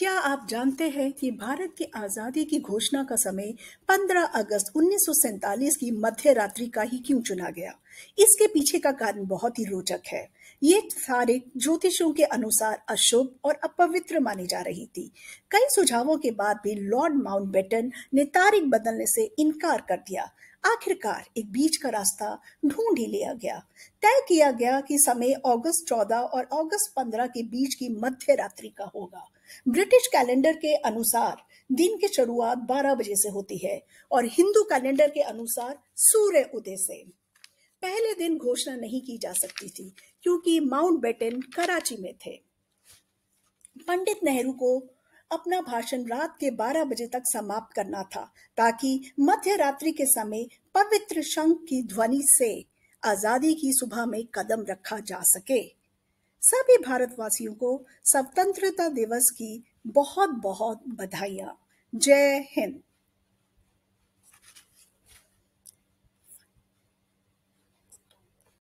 क्या आप जानते हैं कि भारत की आज़ादी की घोषणा का समय 15 अगस्त उन्नीस की मध्य रात्रि का ही क्यों चुना गया इसके पीछे का कारण बहुत ही रोचक है ये सारे ज्योतिषों के अनुसार अशुभ और अपवित्र मानी जा रही थी कई सुझावों के बाद भी लॉर्ड माउंटबेटन ने तारीख बदलने से इनकार कर दिया आखिरकार एक बीच का रास्ता ढूंढ ही लिया गया तय किया गया कि समय अगस्त 14 और अगस्त 15 के बीच की मध्य रात्रि का होगा ब्रिटिश कैलेंडर के अनुसार दिन की शुरुआत 12 बजे से होती है और हिंदू कैलेंडर के अनुसार सूर्य उदय से पहले दिन घोषणा नहीं की जा सकती थी क्योंकि माउंट माउंटबेटन कराची में थे पंडित नेहरू को अपना भाषण रात के 12 बजे तक समाप्त करना था ताकि मध्य रात्रि के समय पवित्र शंख की ध्वनि से आजादी की सुबह में कदम रखा जा सके सभी भारतवासियों को स्वतंत्रता दिवस की बहुत बहुत बधाइयां जय हिंद